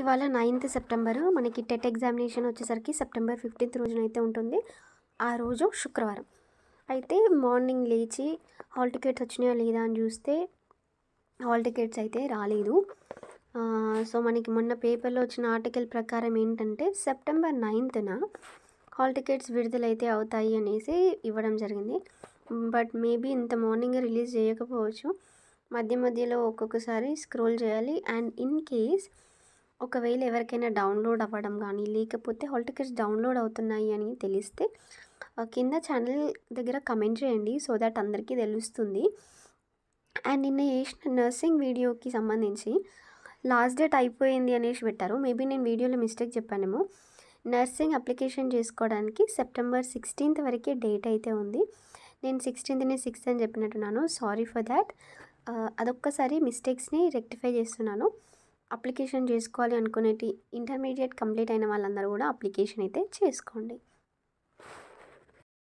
ఇవాళ ninth September మనకి TET examination వచ్చేసరికి సెప్టెంబర్ ఫిఫ్టీన్త్ రోజునైతే ఉంటుంది ఆ రోజు శుక్రవారం అయితే మార్నింగ్ లేచి హాల్ టికెట్స్ వచ్చినాయా లేదా అని చూస్తే హాల్ టికెట్స్ అయితే రాలేదు సో మనకి మొన్న పేపర్లో వచ్చిన ఆర్టికల్ ప్రకారం ఏంటంటే సెప్టెంబర్ నైన్త్న హాల్ టికెట్స్ విడుదలైతే అవుతాయి అనేసి ఇవ్వడం జరిగింది బట్ మేబీ ఇంత మార్నింగ్ రిలీజ్ చేయకపోవచ్చు మధ్య మధ్యలో ఒక్కొక్కసారి స్క్రోల్ చేయాలి అండ్ ఇన్ కేస్ ఒకవేళ ఎవరికైనా డౌన్లోడ్ అవ్వడం కానీ లేకపోతే హాల్ టికెట్స్ డౌన్లోడ్ అవుతున్నాయి అని తెలిస్తే కింద ఛానల్ దగ్గర కమెంట్ చేయండి సో దట్ అందరికీ తెలుస్తుంది అండ్ నిన్న చేసిన నర్సింగ్ వీడియోకి సంబంధించి లాస్ట్ డేట్ అయిపోయింది అనేసి పెట్టారు మేబీ నేను వీడియోలో మిస్టేక్ చెప్పానేమో నర్సింగ్ అప్లికేషన్ చేసుకోవడానికి సెప్టెంబర్ సిక్స్టీన్త్ వరకే డేట్ అయితే ఉంది నేను సిక్స్టీన్త్నే సిక్స్త్ అని చెప్పినట్టున్నాను సారీ ఫర్ దాట్ అదొక్కసారి మిస్టేక్స్ని రెక్టిఫై చేస్తున్నాను అప్లికేషన్ చేసుకోవాలి అనుకునేటి ఇంటర్మీడియట్ కంప్లీట్ అయిన వాళ్ళందరూ కూడా అప్లికేషన్ అయితే చేసుకోండి